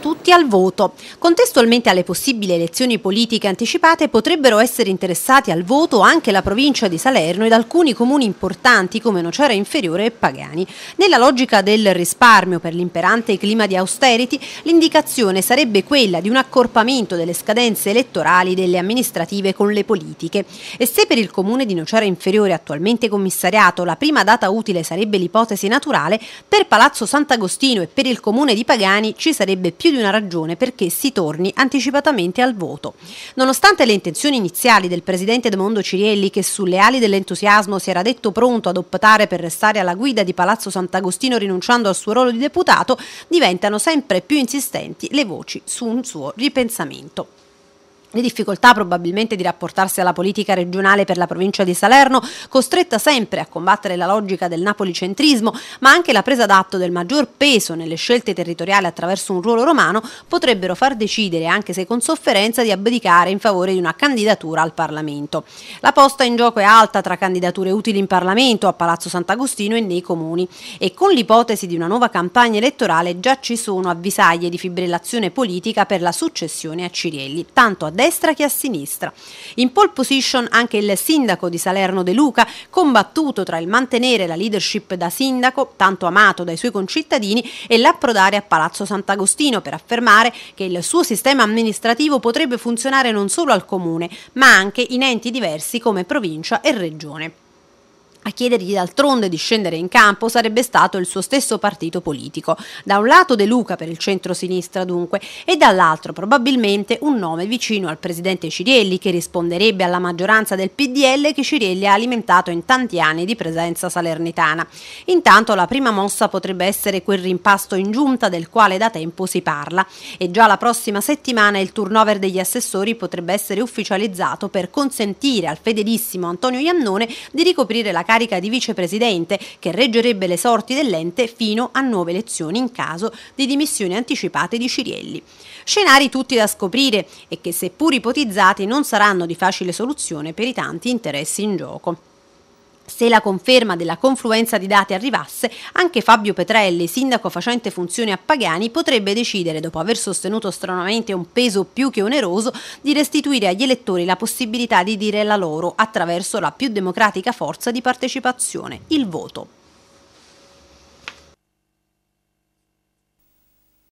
tutti al voto. Contestualmente alle possibili elezioni politiche anticipate potrebbero essere interessati al voto anche la provincia di Salerno ed alcuni comuni importanti come Nocera Inferiore e Pagani. Nella logica del risparmio per l'imperante clima di austerity, l'indicazione sarebbe quella di un accorpamento delle scadenze elettorali delle amministrative con le politiche. E se per il comune di Nocera Inferiore attualmente commissariato la prima data utile sarebbe l'ipotesi naturale, per Palazzo Sant'Agostino e per il comune di Pagani ci sarebbe più di una ragione perché si torni anticipatamente al voto. Nonostante le intenzioni iniziali del presidente Edmondo Cirielli, che sulle ali dell'entusiasmo si era detto pronto ad optare per restare alla guida di Palazzo Sant'Agostino rinunciando al suo ruolo di deputato, diventano sempre più insistenti le voci su un suo ripensamento le difficoltà probabilmente di rapportarsi alla politica regionale per la provincia di Salerno, costretta sempre a combattere la logica del napolicentrismo, ma anche la presa d'atto del maggior peso nelle scelte territoriali attraverso un ruolo romano, potrebbero far decidere, anche se con sofferenza, di abdicare in favore di una candidatura al Parlamento. La posta in gioco è alta tra candidature utili in Parlamento, a Palazzo Sant'Agostino e nei comuni, e con l'ipotesi di una nuova campagna elettorale già ci sono avvisaglie di fibrillazione politica per la successione a Cirielli, tanto a destra che a sinistra. In pole position anche il sindaco di Salerno De Luca, combattuto tra il mantenere la leadership da sindaco, tanto amato dai suoi concittadini, e l'approdare a Palazzo Sant'Agostino per affermare che il suo sistema amministrativo potrebbe funzionare non solo al comune, ma anche in enti diversi come provincia e regione. A chiedergli d'altronde di scendere in campo sarebbe stato il suo stesso partito politico. Da un lato De Luca per il centro-sinistra dunque e dall'altro probabilmente un nome vicino al presidente Cirielli che risponderebbe alla maggioranza del PDL che Cirielli ha alimentato in tanti anni di presenza salernitana. Intanto la prima mossa potrebbe essere quel rimpasto in giunta del quale da tempo si parla e già la prossima settimana il turnover degli assessori potrebbe essere ufficializzato per consentire al fedelissimo Antonio Iannone di ricoprire la carica carica di vicepresidente che reggerebbe le sorti dell'ente fino a nuove elezioni in caso di dimissioni anticipate di Cirielli. Scenari tutti da scoprire e che seppur ipotizzati non saranno di facile soluzione per i tanti interessi in gioco. Se la conferma della confluenza di dati arrivasse, anche Fabio Petrelli, sindaco facente funzioni a Pagani, potrebbe decidere, dopo aver sostenuto stranamente un peso più che oneroso, di restituire agli elettori la possibilità di dire la loro attraverso la più democratica forza di partecipazione, il voto.